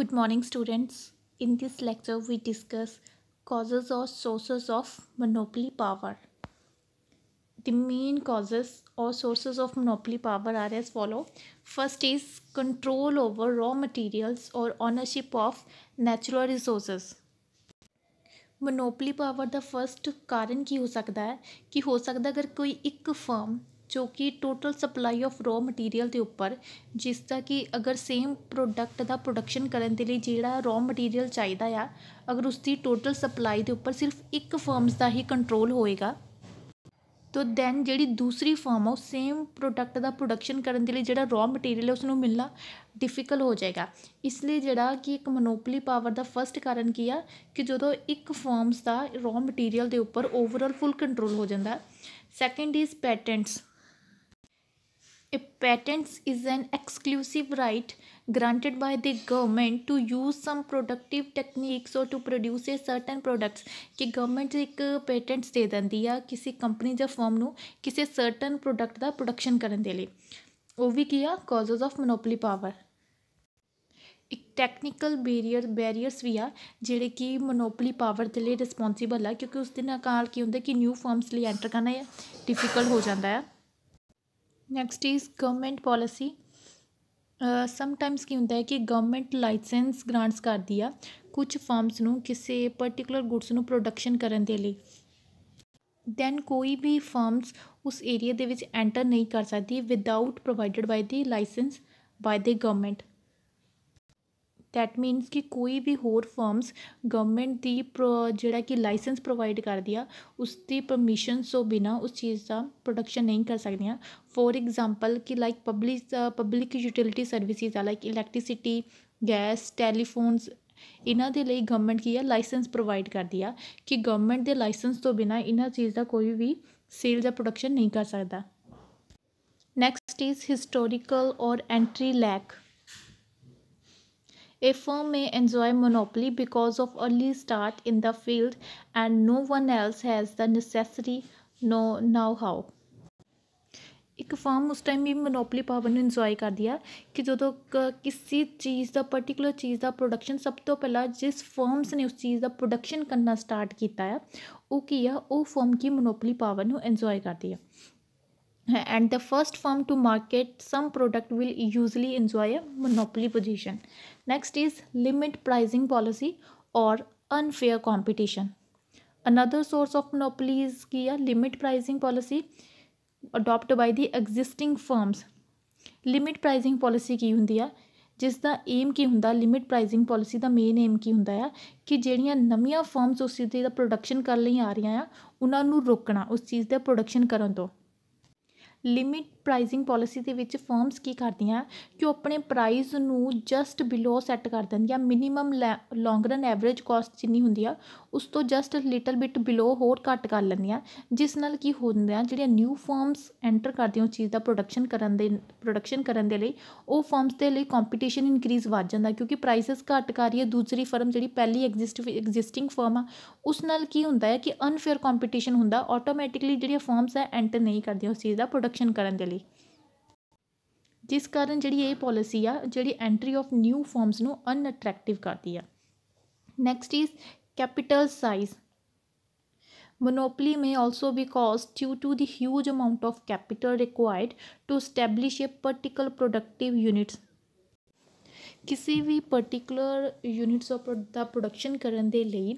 Good morning students. In this lecture we discuss causes or sources of monopoly power. The main causes or sources of monopoly power are as follow. First is control over raw materials or ownership of natural resources. Monopoly power the first current ਕੀ ਹੋ ਸਕਦਾ ਹੈ ਕਿ ਹੋ ਸਕਦਾ ਅਗਰ ਕੋਈ ਇੱਕ firm ਜੋ ਕਿ total supply of raw material ਦੇ ਉੱਪਰ ਜਿਸ ਦਾ ਕਿ ਅਗਰ ਸੇਮ ਪ੍ਰੋਡਕਟ ਦਾ ਪ੍ਰੋਡਕਸ਼ਨ ਕਰਨ ਦੇ ਲਈ ਜਿਹੜਾ ਰੋ ਮਟੀਰੀਅਲ ਚਾਹੀਦਾ ਆ ਅਗਰ ਉਸ ਦੀ ਟੋਟਲ ਸਪਲਾਈ ਦੇ ਉੱਪਰ ਸਿਰਫ ਇੱਕ ਫਰਮਸ ਦਾ ਹੀ ਕੰਟਰੋਲ ਹੋਏਗਾ ਤੋ ਦੈਨ ਜਿਹੜੀ ਦੂਸਰੀ ਫਰਮ ਆ ਉਹ ਸੇਮ ਪ੍ਰੋਡਕਟ ਦਾ ਪ੍ਰੋਡਕਸ਼ਨ ਕਰਨ ਦੇ ਲਈ ਜਿਹੜਾ ਰੋ ਮਟੀਰੀਅਲ ਹੈ ਉਸ ਨੂੰ ਮਿਲਣਾ ਡਿਫਿਕਲ ਹੋ ਜਾਏਗਾ ਇਸ ਲਈ ਜਿਹੜਾ ਕਿ ਇੱਕ ਮੋਨੋਪੋਲੀ ਪਾਵਰ ਦਾ ਫਰਸਟ ਕਾਰਨ ਕੀ ਆ ਕਿ ਜਦੋਂ ਇੱਕ ਫਰਮਸ ਦਾ ਰੋ ਮਟੀਰੀਅਲ ਦੇ ਉੱਪਰ ਓਵਰਆਲ ਫੁੱਲ ਕੰਟਰੋਲ ਹੋ ਜਾਂਦਾ second is patents A patents is an exclusive right granted by the government to use some productive techniques or to produce a certain products ਕਿ ਗਵਰਨਮੈਂਟ ਇੱਕ ਪੇਟੈਂਟਸ ਦੇ ਦਿੰਦੀ ਆ ਕਿਸੇ ਕੰਪਨੀ ਜਾਂ ਫਰਮ ਨੂੰ ਕਿਸੇ ਸਰਟਨ ਪ੍ਰੋਡਕਟ ਦਾ ਪ੍ਰੋਡਕਸ਼ਨ ਕਰਨ ਦੇ ਲਈ ਉਹ ਵੀ ਕੀ ਆ ਕਾਜ਼ਸ ਆਫ ਮੋਨੋਪੋਲੀ ਪਾਵਰ ਇੱਕ ਟੈਕਨੀਕਲ ਬੈਰੀਅਰ ਬੈਰੀਅਰਸ ਵੀ ਆ ਜਿਹੜੇ ਕਿ ਮੋਨੋਪੋਲੀ ਪਾਵਰ ਦੇ ਲਈ ਰਿਸਪੌਂਸੀਬਲ ਆ ਕਿਉਂਕਿ ਉਸ ਦੇ ਨਾਲ ਕੀ ਹੁੰਦਾ ਕਿ ਨਿਊ ਫਰਮਸ ਲਈ ਐਂਟਰ ਕਰਨਾ ਡਿਫਿਕਲਟ ਹੋ ਜਾਂਦਾ ਆ next is government policy sometimes ਕੀ ਹੁੰਦਾ ਹੈ ਕਿ ਗਵਰਨਮੈਂਟ ਲਾਇਸੈਂਸ ਗ੍ਰਾਂਟਸ ਕਰਦੀ ਆ ਕੁਝ ਫਾਰਮਸ ਨੂੰ ਕਿਸੇ ਪਾਰਟਿਕੂਲਰ ਗੁੱਡਸ ਨੂੰ ਪ੍ਰੋਡਕਸ਼ਨ ਕਰਨ ਦੇ ਲਈ ਦੈਨ ਕੋਈ ਵੀ ਫਾਰਮਸ ਉਸ ਏਰੀਆ ਦੇ ਵਿੱਚ ਐਂਟਰ ਨਹੀਂ ਕਰ ਸਕਦੀ without provided by the license by the government that means ਕਿ ਕੋਈ ਵੀ ਹੋਰ ਫਰਮਸ ਗਵਰਨਮੈਂਟ ਦੀ ਜਿਹੜਾ ਕਿ ਲਾਇਸੈਂਸ ਪ੍ਰੋਵਾਈਡ ਕਰਦੀ ਆ ਉਸ ਦੀ ਪਰਮਿਸ਼ਨ ਤੋਂ ਬਿਨਾ ਉਸ ਚੀਜ਼ ਦਾ ਪ੍ਰੋਡਕਸ਼ਨ ਨਹੀਂ ਕਰ ਸਕਦੀਆਂ ਫੋਰ ਐਗਜ਼ਾਮਪਲ ਕਿ like public public utility services ਆ ਲਾਈਕ ਇਲੈਕਟ੍ਰਿਸਿਟੀ ਗੈਸ ਟੈਲੀਫੋਨਸ ਇਹਨਾਂ ਦੇ ਲਈ ਗਵਰਨਮੈਂਟ ਕੀ ਆ ਲਾਇਸੈਂਸ ਪ੍ਰੋਵਾਈਡ ਕਰਦੀ ਆ ਕਿ ਗਵਰਨਮੈਂਟ ਦੇ ਲਾਇਸੈਂਸ ਤੋਂ ਬਿਨਾ ਇਹਨਾਂ ਚੀਜ਼ ਦਾ ਕੋਈ ਵੀ ਸੇਲ ਜਾਂ ਪ੍ਰੋਡਕਸ਼ਨ ਨਹੀਂ ਕਰ ਸਕਦਾ next is historical or entry lack A firm may enjoy monopoly because of early start in the field and no one else has the necessity no know how ਇੱਕ ਫਰਮ ਉਸ time ਵੀ monopoly power ਨੂੰ enjoy ਕਰਦੀ ਆ ਕਿ ਜਦੋਂ ਕਿਸੇ ਚੀਜ਼ ਦਾ ਪਾਰਟਿਕੂਲਰ ਚੀਜ਼ ਦਾ ਪ੍ਰੋਡਕਸ਼ਨ ਸਭ ਤੋਂ ਪਹਿਲਾਂ ਜਿਸ ਫਰਮਸ ਨੇ ਉਸ ਚੀਜ਼ ਦਾ ਪ੍ਰੋਡਕਸ਼ਨ ਕਰਨਾ ਸਟਾਰਟ ਕੀਤਾ ਆ ਉਹ ਕੀ ਆ ਉਹ ਫਰਮ ਕੀ ਮੋਨੋਪੋਲੀ ਪਾਵਰ ਨੂੰ ਇੰਜੋਏ ਕਰਦੀ ਆ and the first firm to market some product will usually enjoy a monopoly position Next is limit pricing policy or unfair competition. Another source of monopoly is किया limit pricing policy adopted by the existing firms. Limit pricing policy ਕੀ ਹੁੰਦੀ ਆ ਜਿਸ ਦਾ aim ਕੀ ਹੁੰਦਾ limit pricing policy ਦਾ main aim ਕੀ ਹੁੰਦਾ ਆ ਕਿ ਜਿਹੜੀਆਂ ਨਵੀਆਂ ਫਰਮਸ ਉਸ ਚੀਜ਼ ਦੀ ਪ੍ਰੋਡਕਸ਼ਨ ਕਰਨ ਲਈ ਆ ਰਹੀਆਂ ਆ ਉਹਨਾਂ ਨੂੰ ਰੋਕਣਾ ਉਸ ਚੀਜ਼ ਦਾ ਪ੍ਰੋਡਕਸ਼ਨ ਕਰਨ ਤੋਂ ਲਿਮਿਟ ਪ੍ਰਾਈਜ਼ਿੰਗ ਪਾਲਿਸੀ ਦੇ ਵਿੱਚ ਫਰਮਸ ਕੀ ਕਰਦੀਆਂ ਕਿ ਉਹ ਆਪਣੇ ਪ੍ਰਾਈਸ ਨੂੰ ਜਸਟ ਬਿਲੋ ਸੈੱਟ ਕਰ ਦਿੰਦੀਆਂ minimum long run average cost ਜਿੰਨੀ ਹੁੰਦੀ ਆ ਉਸ ਤੋਂ ਜਸਟ ਲਿਟਲ ਬਿਟ ਬਿਲੋ ਹੋਰ ਘੱਟ ਕਰ ਲੈਂਦੀਆਂ ਜਿਸ ਨਾਲ ਕੀ ਹੁੰਦਾ ਜਿਹੜੀਆਂ ਨਿਊ ਫਰਮਸ ਐਂਟਰ ਕਰਦੀਆਂ ਉਹ ਚੀਜ਼ ਦਾ ਪ੍ਰੋਡਕਸ਼ਨ ਕਰਨ ਦੇ ਪ੍ਰੋਡਕਸ਼ਨ ਕਰਨ ਦੇ ਲਈ ਉਹ ਫਰਮਸ ਦੇ ਲਈ ਕੰਪੀਟੀਸ਼ਨ ਇਨਕਰੀਜ਼ ਵੱਧ ਜਾਂਦਾ ਕਿਉਂਕਿ ਪ੍ਰਾਈਸਸ ਘੱਟ ਕਰ ਰਹੀ ਹੈ ਦੂਸਰੀ ਫਰਮ ਜਿਹੜੀ ਪਹਿਲੀ ਐਗਜ਼ਿਸਟ ਐਗਜ਼ਿਸਟਿੰਗ ਫਰਮ ਆ ਉਸ ਨਾਲ ਕੀ ਹੁੰਦਾ ਹੈ ਕਿ ਅਨਫੇਅਰ ਕੰਪੀਟੀਸ਼ਨ ਹੁੰਦਾ ਆਟੋਮੈਟਿਕਲੀ ਜਿਹੜੀਆਂ ਫਰਮਸ ਐਂਟਰ ਨਹੀਂ ਕਰਦੀਆਂ ਉਸ ਚੀਜ਼ ਦਾ ਇੰਟਰੋਡਕਸ਼ਨ ਕਰਨ ਦੇ ਲਈ ਜਿਸ ਕਾਰਨ ਜਿਹੜੀ ਇਹ ਪਾਲਿਸੀ ਆ ਜਿਹੜੀ ਐਂਟਰੀ ਆਫ ਨਿਊ ਫਾਰਮਸ ਨੂੰ ਅਨਅਟ੍ਰੈਕਟਿਵ ਕਰਦੀ ਆ next is capital size monopoly may also be caused due to the huge amount of capital required to establish a particle productive units ਕਿਸੇ ਵੀ ਪਾਰਟਿਕੂਲਰ ਯੂਨਿਟਸ ਆਫ ਦਾ production ਕਰਨ ਦੇ ਲਈ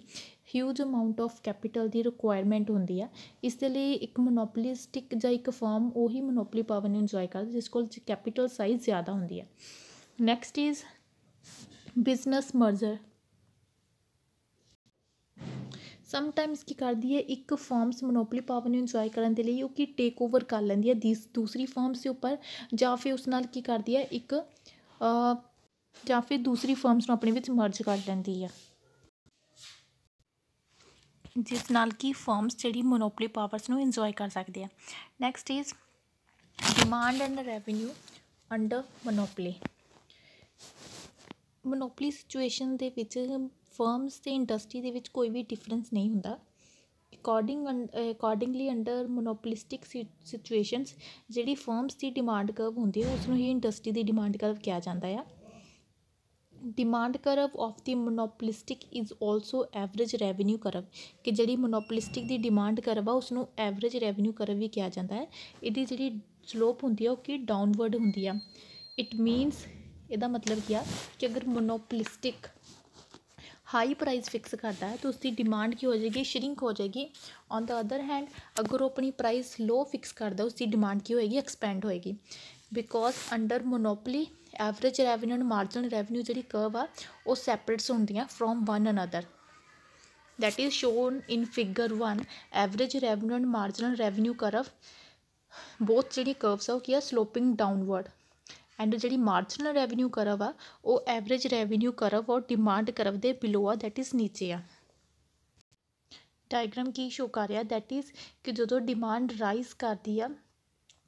huge amount of capital ਦੀ requirement ਹੁੰਦੀ ਆ ਇਸ ਦੇ ਲਈ ਇੱਕ ਮੋਨੋਪੋਲਿਸਟਿਕ ਜਾਂ ਇੱਕ ਫਰਮ ਉਹੀ ਮੋਨੋਪੋਲੀ ਪਾਵਰ ਨੂੰ ਇੰਜੋਏ ਕਰਦਾ ਜਿਸ ਕੋਲ ਕੈਪੀਟਲ ਸਾਈਜ਼ ਜ਼ਿਆਦਾ ਹੁੰਦੀ ਆ next is business merger sometimes ਕੀ ਕਰਦੀ ਹੈ ਇੱਕ ਫਾਰਮਸ ਮੋਨੋਪੋਲੀ ਪਾਵਰ ਨੂੰ ਇੰਜੋਏ ਕਰਨ ਦੇ ਲਈ ਉਹ ਕੀ ਟੇਕ ਓਵਰ ਕਰ ਲੈਂਦੀ ਹੈ ਦੂਸਰੀ ਫਾਰਮਸ ਦੇ ਉੱਪਰ ਜਾਂ ਫਿਰ ਉਸ ਨਾਲ ਕੀ ਕਰਦੀ ਹੈ ਇੱਕ ਜਾਂ ਫਿਰ ਦੂਸਰੀ ਫਰਮਸ ਨੂੰ ਆਪਣੇ ਵਿੱਚ ਮਰਜ ਕਰ ਲੈਂਦੀ ਆ ਜਿਸ ਨਾਲ ਕੀ ਫਰਮਸ ਜਿਹੜੀ ਮੋਨੋਪੋਲੀ ਪਾਵਰਸ ਨੂੰ ਇੰਜੋਏ ਕਰ ਸਕਦੇ ਆ next is demand and revenue under monopoly monopoly situation ਦੇ ਵਿੱਚ ਫਰਮਸ ਤੇ ਇੰਡਸਟਰੀ ਦੇ ਵਿੱਚ ਕੋਈ ਵੀ ਡਿਫਰੈਂਸ ਨਹੀਂ ਹੁੰਦਾ according accordingly under monopolistic situations ਜਿਹੜੀ ਫਰਮਸ ਦੀ ਡਿਮਾਂਡ ਕਰਵ ਹੁੰਦੀ ਹੈ ਉਸ ਨੂੰ ਹੀ ਇੰਡਸਟਰੀ ਦੀ ਡਿਮਾਂਡ ਕਰਵ ਕਿਹਾ ਜਾਂਦਾ ਆ demand curve of the monopolistic is also average revenue curve ਕਿ ਜਿਹੜੀ ਮੋਨੋਪੋਲਿਸਟਿਕ ਦੀ ਡਿਮਾਂਡ ਕਰਵ ਆ ਉਸ ਨੂੰ ਐਵਰੇਜ ਰੈਵਨਿਊ ਕਰਵ ਵੀ ਕਿਹਾ ਜਾਂਦਾ ਹੈ ਇਹਦੀ ਜਿਹੜੀ ਸਲੋਪ ਹੁੰਦੀ ਆ ਉਹ ਕਿ ਡਾਊਨਵਰਡ ਹੁੰਦੀ ਆ ਇਟ ਮੀਨਸ ਇਹਦਾ ਮਤਲਬ ਕੀ ਆ ਕਿ ਅਗਰ ਮੋਨੋਪੋਲਿਸਟਿਕ ਹਾਈ ਪ੍ਰਾਈਸ ਫਿਕਸ ਕਰਦਾ ਹੈ ਤਾਂ ਉਸ ਦੀ ਡਿਮਾਂਡ ਕੀ ਹੋ ਜਾਏਗੀ ਸ਼ਰਿੰਕ ਹੋ ਜਾਏਗੀ ਔਨ ਦਾ ਅਦਰ ਹੈਂਡ ਅਗਰ ਉਹ ਆਪਣੀ ਪ੍ਰਾਈਸ ਲੋ ਫਿਕਸ ਕਰਦਾ ਉਸ ਦੀ ਡਿਮਾਂਡ ਕੀ ਹੋਏਗੀ ਐਕਸਪੈਂਡ ਹੋਏਗੀ because under monopoly average revenue and marginal revenue ਜਿਹੜੀ ਕਰਵ ਆ ਉਹ ਸੈਪਰੇਟਸ ਹੁੰਦੀਆਂ from one another that is shown in figure 1 average revenue and marginal revenue curve both ਜਿਹੜੀ curves ਆ ਉਹ ਕੀ ਆ sloping downward and ਜਿਹੜੀ marginal revenue curve ਆ ਉਹ average revenue curve ਔਰ demand curve ਦੇ below ਆ that is ਨੀਚੇ ਆ ਡਾਇਗਰਾਮ ਕੀ ਸ਼ੋ ਕਰ ਰਿਹਾ that is ਕਿ ਜਦੋਂ demand rise ਕਰਦੀ ਆ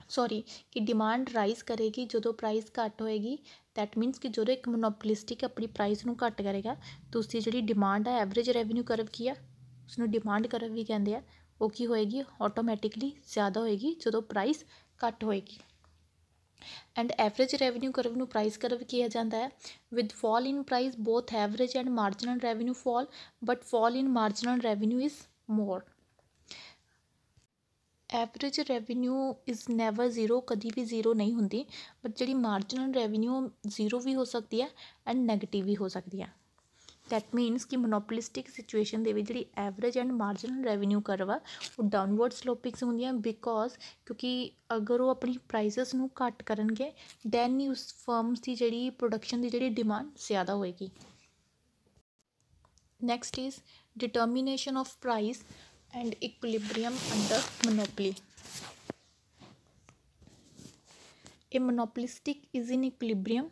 ਸੌਰੀ ਕਿ ਡਿਮਾਂਡ ਰਾਈਜ਼ ਕਰੇਗੀ ਜਦੋਂ ਪ੍ਰਾਈਸ ਘੱਟ ਹੋਏਗੀ ਦੈਟ ਮੀਨਸ ਕਿ ਜਦੋਂ ਇੱਕ ਮੋਨੋਪੋਲਿਸਟਿਕ ਆਪਣੀ ਪ੍ਰਾਈਸ ਨੂੰ ਘੱਟ ਕਰੇਗਾ ਤੁਸੀਂ ਜਿਹੜੀ ਡਿਮਾਂਡ ਹੈ ਐਵਰੇਜ ਰੈਵਨਿਊ ਕਰਵ ਕੀ ਆ ਉਸ ਨੂੰ ਡਿਮਾਂਡ ਕਰਵ ਵੀ ਕਹਿੰਦੇ ਆ ਉਹ ਕੀ ਹੋਏਗੀ ਆਟੋਮੈਟਿਕਲੀ ਜ਼ਿਆਦਾ ਹੋਏਗੀ ਜਦੋਂ ਪ੍ਰਾਈਸ ਘੱਟ ਹੋਏਗੀ ਐਂਡ ਐਵਰੇਜ ਰੈਵਨਿਊ ਕਰਵ ਨੂੰ ਪ੍ਰਾਈਸ ਕਰਵ ਕਿਹਾ ਜਾਂਦਾ ਹੈ with fall in price both average and marginal revenue fall but fall in marginal revenue is more average revenue is never zero ਕਦੀ ਵੀ ਜ਼ੀਰੋ ਨਹੀਂ ਹੁੰਦੀ ਬਟ ਜਿਹੜੀ ਮਾਰਜਨਲ ਰੈਵਨਿਊ ਜ਼ੀਰੋ ਵੀ ਹੋ ਸਕਦੀ ਹੈ ਐਂਡ ਨੈਗੇਟਿਵ ਵੀ ਹੋ ਸਕਦੀ ਹੈ ਦੈਟ ਮੀਨਸ ਕਿ ਮੋਨੋਪੋਲਿਸਟਿਕ ਸਿਚੁਏਸ਼ਨ ਦੇ ਵਿੱਚ ਜਿਹੜੀ average and marginal revenue curve ਆ ਉਹ ਡਾਊਨਵਰਡ ਸਲੋਪਿੰਗਸ ਹੁੰਦੀਆਂ ਬਿਕੋਜ਼ ਕਿਉਂਕਿ ਅਗਰ ਉਹ ਆਪਣੀ ਪ੍ਰਾਈਸਸ ਨੂੰ ਘੱਟ ਕਰਨਗੇ ਦੈਨ ਹੀ ਉਸ ਫਰਮਸ ਦੀ ਜਿਹੜੀ ਪ੍ਰੋਡਕਸ਼ਨ ਦੀ ਜਿਹੜੀ ਡਿਮਾਂਡ ਜ਼ਿਆਦਾ ਹੋਏਗੀ next is determination of price and equilibrium under monopoly. A monopolistic is in equilibrium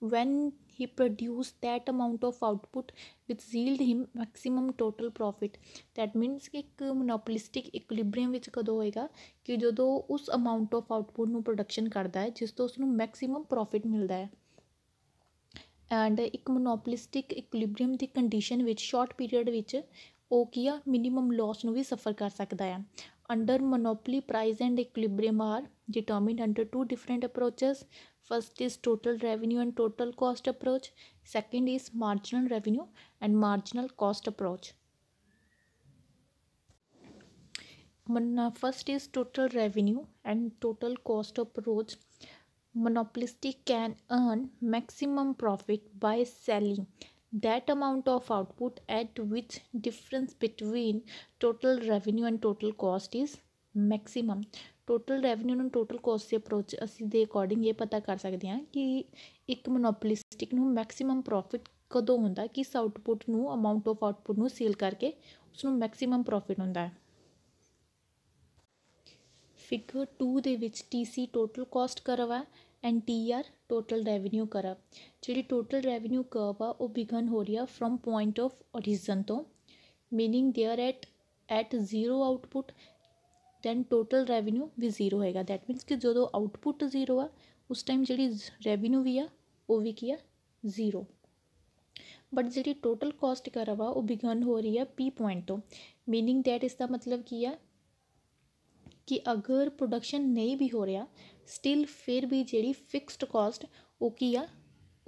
when he produced that amount of output which yield him maximum total profit that means ਕਿ ਇੱਕ monopolistic equilibrium ਵਿੱਚ ਕਦੋਂ ਹੋਏਗਾ ਕਿ ਜਦੋਂ ਉਸ amount of output ਨੂੰ production ਕਰਦਾ ਹੈ ਜਿਸ ਤੋਂ ਉਸ ਨੂੰ maximum profit ਮਿਲਦਾ ਹੈ ਐਂਡ ਇੱਕ monopolistic equilibrium ਦੀ ਕੰਡੀਸ਼ਨ ਵਿੱਚ ਸ਼ਾਰਟ ਪੀਰੀਅਡ ਵਿੱਚ ओकिया मिनिमम लॉस ਨੂੰ ਵੀ ਸਫਰ ਕਰ ਸਕਦਾ ਹੈ under monopoly price and equilibrium are determined under two different approaches first is total revenue and total cost approach second is marginal revenue and marginal cost approach first is total revenue and total cost approach monopolistic can earn maximum profit by selling that amount of output at which difference between total revenue and total cost is maximum total revenue ਨੂੰ total cost ਦੇ approach ਅਸੀਂ ਦੇ according ਇਹ ਪਤਾ ਕਰ ਸਕਦੇ ਹਾਂ ਕਿ ਇੱਕ ਮੋਨੋਪੋਲਿਸਟਿਕ ਨੂੰ ਮੈਕਸਿਮਮ ਪ੍ਰੋਫਿਟ ਕਦੋਂ ਹੁੰਦਾ ਕਿਸ ਆਊਟਪੁੱਟ ਨੂੰ ਅਮਾਉਂਟ ਆਫ ਆਊਟਪੁੱਟ ਨੂੰ ਸੇਲ ਕਰਕੇ ਉਸ ਨੂੰ ਮੈਕਸਿਮਮ ਪ੍ਰੋਫਿਟ ਹੁੰਦਾ ਹੈ ਫਿਗਰ 2 ਦੇ ਵਿੱਚ ਟੀਸੀ ਟੋਟਲ ਕਾਸਟ ਕਰਵਾ ਹੈ and T R total revenue curve जी टोटल रेवन्यू करव आ बिगन हो रही है फ्रॉम पॉइंट ऑफ ओरिजन तो meaning there at at zero output than total revenue भी ज़ीरो हैगा दैट मीनस कि जो आउटपुट ज़ीरो आ उस टाइम जी रेवन्यू भी आ वो भी की आ ज़ीरो बट जी टोटल कॉस्ट करवा वा वो बिगन हो रही है पी पॉइंट तो मीनिंग दैट इसका मतलब की है ਕਿ ਅਗਰ ਪ੍ਰੋਡਕਸ਼ਨ ਨਹੀਂ ਵੀ ਹੋ ਰਿਹਾ ਸਟਿਲ ਫਿਰ ਵੀ ਜਿਹੜੀ ਫਿਕਸਡ ਕਾਸਟ ਉਹ ਕੀ ਆ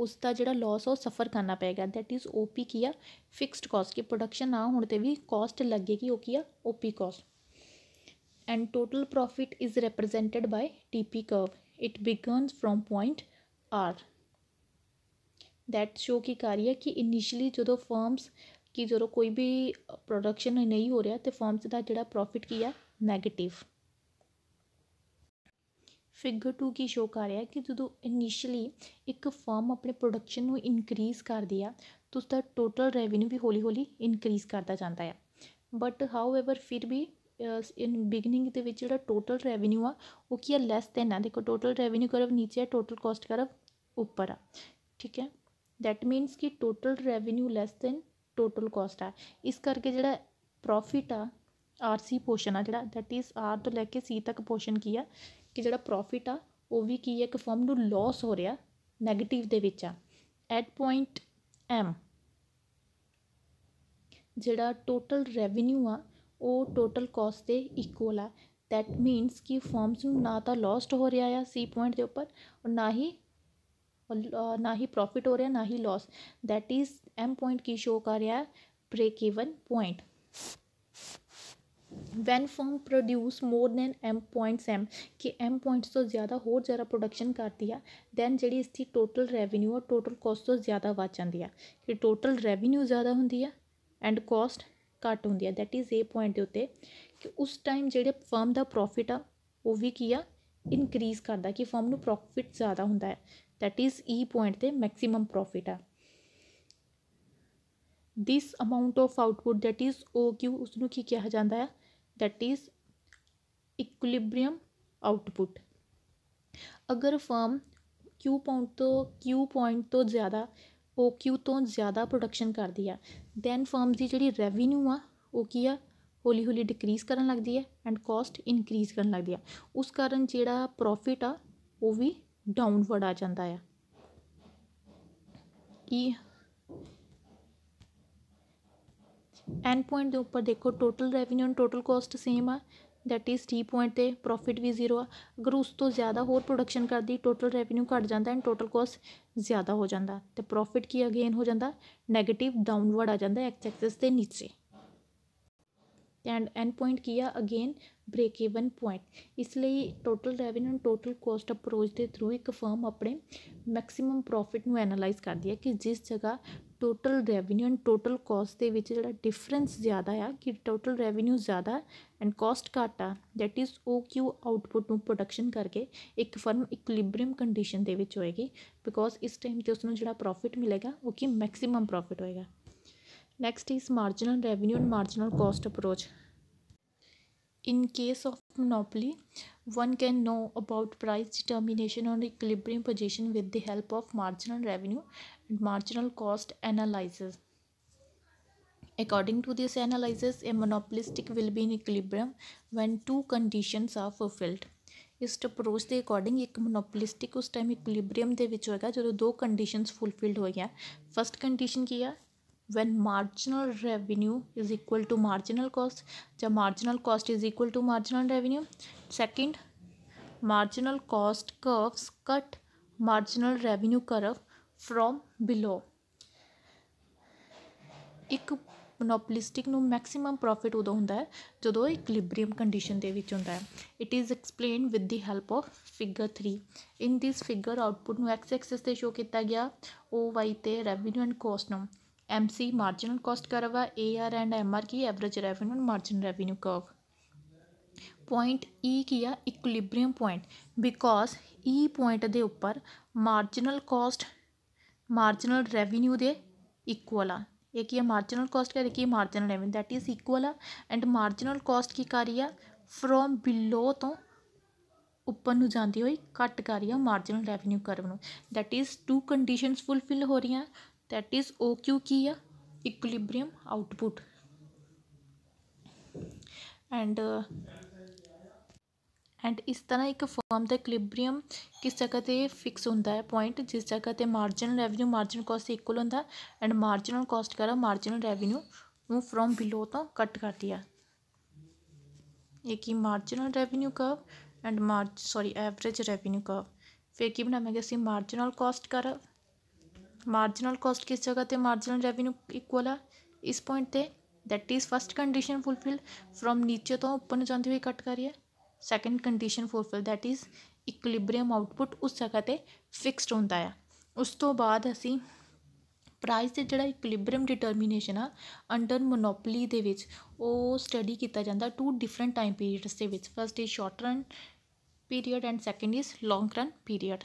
ਉਸ ਦਾ ਜਿਹੜਾ ਲਾਸ ਉਹ ਸਫਰ ਕਰਨਾ ਪਏਗਾ ਦੈਟ ਇਜ਼ ਓਪੀ ਕੀ ਆ ਫਿਕਸਡ ਕਾਸਟ ਕਿ ਪ੍ਰੋਡਕਸ਼ਨ ਨਾ ਹੋਣ ਤੇ ਵੀ ਕਾਸਟ ਲੱਗੇਗੀ ਉਹ ਕੀ ਆ OP cost and total profit is represented by TP curve it begins from point R that show ਕੀ ਕਰ ਰਹੀ ਹੈ ਕਿ ਇਨੀਸ਼ੀਅਲੀ ਜਦੋਂ ਫਰਮਸ ਕਿ ਜਦੋਂ ਕੋਈ ਵੀ ਪ੍ਰੋਡਕਸ਼ਨ ਨਹੀਂ ਹੋ ਰਿਹਾ ਤੇ ਫਰਮਸ ਦਾ ਜਿਹੜਾ ਪ੍ਰੋਫਿਟ ਕੀ ਆ ਨੈਗੇਟਿਵ फिगर टू की शो कर रहा है कि जो तो इनिशियली एक फॉर्म अपने प्रोडक्शन इनक्रीज़ कर दी है तो उसका टोटल रेवेन्यू भी हौली हौली इनक्रीज़ करता जाता है बट हाउ एवर फिर भी इन बिगनिंग जो टोटल रेवेन्यू आ की है लैस दैन है देखो टोटल रेवेन्यू करव नीचे है टोटल कॉस्ट करव उपर आ ठीक है दैट मीनस कि total revenue less than total cost आ इस करके जो प्रॉफिट आ आर सी पोर्शन आ जरा दैट इज़ आर तो लैके सी तक पोर्शन की है ਕਿ ਜਿਹੜਾ ਪ੍ਰੋਫਿਟ ਆ ਉਹ ਵੀ ਕੀ ਹੈ ਇੱਕ ਫਰਮ ਨੂੰ ਲਾਸ ਹੋ ਰਿਹਾ 네ਗੇਟਿਵ ਦੇ ਵਿੱਚ ਆ ਐਟ ਪੁਆਇੰਟ ਐਮ ਜਿਹੜਾ ਟੋਟਲ ਰੈਵਨਿਊ ਆ ਉਹ ਟੋਟਲ ਕਾਸਟ ਦੇ ਇਕੁਅਲ ਆ ਦੈਟ ਮੀਨਸ ਕਿ ਫਰਮਸ ਨੂੰ ਨਾ ਤਾਂ ਲਾਸਟ ਹੋ ਰਿਹਾ ਆ ਸੀ ਪੁਆਇੰਟ ਦੇ ਉੱਪਰ ਔਰ ਨਾ ਹੀ ਨਾ ਹੀ ਪ੍ਰੋਫਿਟ ਹੋ ਰਿਹਾ ਨਾ ਹੀ loss that is M point ਕੀ ਸ਼ੋ ਕਰ ਰਿਹਾ break even point when firm produce more than M points M ਕਿ ਐਮ ਪੁਆਇੰਟਸ ਤੋਂ ਜ਼ਿਆਦਾ ਹੋਰ ਜ਼ਿਆਦਾ ਪ੍ਰੋਡਕਸ਼ਨ ਕਰਦੀ ਆ ਦੈਨ ਜਿਹੜੀ ਇਸ ਦੀ ਟੋਟਲ ਰੈਵਨਿਊ ਔਰ ਟੋਟਲ ਕੋਸਟ ਤੋਂ ਜ਼ਿਆਦਾ ਵੱਧ ਜਾਂਦੀ ਆ ਕਿ ਟੋਟਲ ਰੈਵਨਿਊ ਜ਼ਿਆਦਾ ਹੁੰਦੀ ਆ ਐਂਡ ਕੋਸਟ ਘੱਟ ਹੁੰਦੀ ਆ ਦੈਟ ਇਜ਼ ਏ ਪੁਆਇੰਟ ਦੇ ਉੱਤੇ ਕਿ ਉਸ ਟਾਈਮ ਜਿਹੜੇ ਫਰਮ ਦਾ ਪ੍ਰੋਫਿਟ ਆ ਉਹ ਵੀ ਕੀ ਆ ਇਨਕਰੀਜ਼ ਕਰਦਾ ਕਿ ਫਰਮ ਨੂੰ ਪ੍ਰੋਫਿਟ ਜ਼ਿਆਦਾ ਹੁੰਦਾ ਹੈ ਦੈਟ ਇਜ਼ ਈ ਪੁਆਇੰਟ ਤੇ ਮੈਕਸਿਮਮ ਪ੍ਰੋਫਿਟ ਆ this amount of output that is O Q ਉਸ ਨੂੰ ਕੀ ਕਿਹਾ ਜਾਂਦਾ ਹੈ ਦੈਟ ਇਜ਼ equilibrium ਆਊਟਪੁੱਟ ਅਗਰ ਫਰਮ Q ਪੁਆਇੰਟ ਤੋਂ Q ਪੁਆਇੰਟ ਤੋਂ ਜ਼ਿਆਦਾ ਉਹ Q ਤੋਂ ਜ਼ਿਆਦਾ ਪ੍ਰੋਡਕਸ਼ਨ ਕਰਦੀ ਆ ਦੈਨ ਫਰਮ ਦੀ ਜਿਹੜੀ ਰੈਵਨਿਊ ਆ ਉਹ ਕੀ ਆ ਹੌਲੀ ਹੌਲੀ ਡਿਕਰੀਜ਼ ਕਰਨ ਲੱਗਦੀ ਹੈ ਐਂਡ ਕਾਸਟ ਇਨਕਰੀਜ਼ ਕਰਨ ਲੱਗਦੀ ਆ ਉਸ ਕਾਰਨ ਜਿਹੜਾ ਪ੍ਰੋਫਿਟ ਆ ਉਹ ਵੀ ਡਾਊਨਵਰਡ ਆ ਜਾਂਦਾ ਆ ਕੀ ਐਂਡ ਪੁਆਇੰਟ ਦੇ ਉੱਪਰ ਦੇਖੋ total revenue and total cost same ਆ ਦੈਟ ਇਜ਼ ਟੀ ਪੁਆਇੰਟ ਤੇ ਪ੍ਰੋਫਿਟ ਵੀ ਜ਼ੀਰੋ ਆ ਅਗਰ ਉਸ ਤੋਂ ਜ਼ਿਆਦਾ ਹੋਰ ਪ੍ਰੋਡਕਸ਼ਨ ਕਰਦੀ ਟੋਟਲ ਰੈਵਨਿਊ ਘਟ ਜਾਂਦਾ ਐਂਡ ਟੋਟਲ ਕੋਸਟ ਜ਼ਿਆਦਾ ਹੋ ਜਾਂਦਾ ਤੇ ਪ੍ਰੋਫਿਟ ਕੀ ਅਗੇਨ ਹੋ ਜਾਂਦਾ ਨੈਗੇਟਿਵ ਡਾਊਨਵਰਡ ਆ ਜਾਂਦਾ ਐਕਸ ਐਕਸਿਸ ਦੇ ਨੀਚੇ ਐਂਡ ਐਂਡ ਪੁਆਇੰਟ ਕੀ ਆ ਅਗੇਨ ਬ੍ਰੇਕ ਇਵਨ ਪੁਆਇੰਟ ਇਸ ਲਈ total revenue total cost approach ਦੇ ਥਰੂ ਇੱਕ ਫਰਮ ਆਪਣੇ ਮੈਕਸਿਮਮ ਪ੍ਰੋਫਿਟ ਨੂੰ ਐਨਲਾਈਜ਼ ਕਰਦੀ ਹੈ ਕਿ ਜਿਸ ਜਗ੍ਹਾ total revenue and total cost ਦੇ ਵਿੱਚ ਜਿਹੜਾ ਡਿਫਰੈਂਸ ਜ਼ਿਆਦਾ ਆ ਕਿ ਟੋਟਲ ਰੈਵਨਿਊ ਜ਼ਿਆਦਾ ਐਂਡ ਕੋਸਟ ਘੱਟ ਆ that is O Q output ਨੂੰ ਪ੍ਰੋਡਕਸ਼ਨ ਕਰਕੇ ਇੱਕ ਫਰਮ ਇਕੁਇਲਿਬ੍ਰੀਅਮ ਕੰਡੀਸ਼ਨ ਦੇ ਵਿੱਚ ਹੋਏਗੀ ਬਿਕੋਜ਼ ਇਸ ਟਾਈਮ ਤੇ ਉਸ ਨੂੰ ਜਿਹੜਾ ਪ੍ਰੋਫਿਟ ਮਿਲੇਗਾ ਉਹ ਕਿ ਮੈਕਸਿਮਮ ਪ੍ਰੋਫਿਟ ਹੋਏਗਾ next is marginal revenue and marginal cost approach in case of monopoly one can know about price determination or equilibrium position with the help of marginal revenue and marginal cost analysis according to this analysis a monopolistic will be in equilibrium when two conditions are fulfilled ਇਸ approach ਦੇ according ਇੱਕ monopolistic ਉਸ time ਇਕੁਇਲਿਬਰੀਅਮ ਦੇ ਵਿੱਚ ਹੋਏਗਾ ਜਦੋਂ ਦੋ conditions ਫੁੱਲਫਿਲਡ ਹੋਈਆਂ ਫਰਸਟ ਕੰਡੀਸ਼ਨ ਕੀ ਆ when marginal revenue is equal to marginal cost the marginal cost is equal to marginal revenue second marginal cost curves cut marginal revenue curve from below ਇੱਕ ਮੋਨੋਪੋਲਿਸਟਿਕ ਨੂੰ ਮੈਕਸਿਮਮ ਪ੍ਰੋਫਿਟ ਉਦੋਂ ਹੁੰਦਾ ਹੈ ਜਦੋਂ equilibrium condition ਦੇ ਵਿੱਚ ਹੁੰਦਾ ਹੈ it is explained with the help of figure 3 in this figure output ਨੂੰ ਐਕਸ ਐਕਸਿਸ ਤੇ ਸ਼ੋ ਕੀਤਾ ਗਿਆ ਓ ਵਾਈ ਤੇ ਰੈਵਨਿਊ ਐਂਡ ਕੋਸਟ ਨੂੰ MC marginal cost curve, AR and MR की average revenue and margin revenue curve. Point E e ਕੀ ਆ equilibrium point because E point ਦੇ ਉੱਪਰ ਮਾਰਜਨਲ ਕਾਸਟ ਮਾਰਜਨਲ ਰੈਵਨਿਊ ਦੇ ਇਕੁਅਲ ਆ ਇਹ ਕੀ ਆ ਮਾਰਜਨਲ ਕਾਸਟ ਕਰ ਕੀ marginal revenue that is equal ਆ ਐਂਡ ਮਾਰਜਨਲ ਕਾਸਟ ਕੀ ਕਰ ਰਹੀ ਆ ਫਰੋਮ ਬਿਲੋ ਤੋਂ ਉੱਪਰ ਨੂੰ ਜਾਂਦੀ ਹੋਈ ਘਟ ਕਰ ਰਹੀ ਆ ਮਾਰਜਨਲ ਰੈਵਨਿਊ ਕਰਵ ਨੂੰ that is two conditions fulfil ਹੋ ਰਹੀਆਂ दैट इज ओ क्यू की या इक्विलिब्रियम आउटपुट एंड एंड इस तरह एक फॉर्म का इक्लिब्रियम किस जगह पर फिक्स होंगे पॉइंट जिस जगह पर marginal marginal marginal cost equal equal and and cost cost marginal marginal वो फ्रॉम बिलो तो कट करती है एक ये कि marginal revenue curve and marg sorry average revenue curve फिर कि बनावेंगे असं marginal cost curve marginal cost ਕਿਸ ਜਗ੍ਹਾ ਤੇ ਮਾਰਜਨਲ ਰੈਵਨਿਊ ਇਕੁਅਲ ਆ ਇਸ ਪੁਆਇੰਟ ਤੇ that is first condition fulfil firm ਨੀਚੇ ਤੋਂ ਉੱਪਰ ਨੂੰ ਜਾਂਦੀ ਹੋਈ ਕੱਟ ਕਰ ਰਹੀ ਹੈ second condition fulfil that is equilibrium output ਉਸ ਜਗ੍ਹਾ ਤੇ ਫਿਕਸਡ ਹੁੰਦਾ ਆ ਉਸ ਤੋਂ ਬਾਅਦ ਅਸੀਂ ਪ੍ਰਾਈਸ ਤੇ ਜਿਹੜਾ ਇਕੁਇਲਿਬਰੀਅਮ ਡਿਟਰਮੀਨੇਸ਼ਨ ਆ ਅੰਡਰ ਮੋਨੋਪੋਲੀ ਦੇ ਵਿੱਚ ਉਹ ਸਟੱਡੀ ਕੀਤਾ ਜਾਂਦਾ ਟੂ ਡਿਫਰੈਂਟ ਟਾਈਮ ਪੀਰੀਅਡਸ ਦੇ ਵਿੱਚ first is short run period and second is long run period